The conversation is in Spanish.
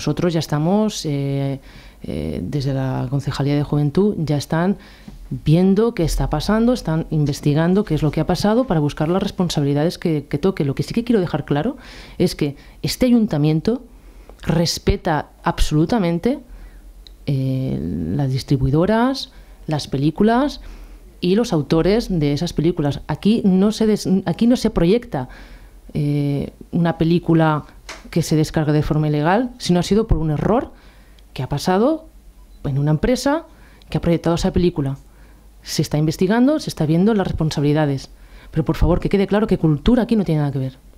Nosotros ya estamos, eh, eh, desde la Concejalía de Juventud, ya están viendo qué está pasando, están investigando qué es lo que ha pasado para buscar las responsabilidades que, toque. Lo que sí que quiero dejar claro es que este ayuntamiento respeta absolutamente eh, las distribuidoras, las películas y los autores de esas películas. Aquí no se, aquí no se proyecta una película que se descarga de forma ilegal, sino ha sido por un error que ha pasado en una empresa que ha proyectado esa película. Se está investigando, se está viendo las responsabilidades. Pero por favor, que quede claro que cultura aquí no tiene nada que ver.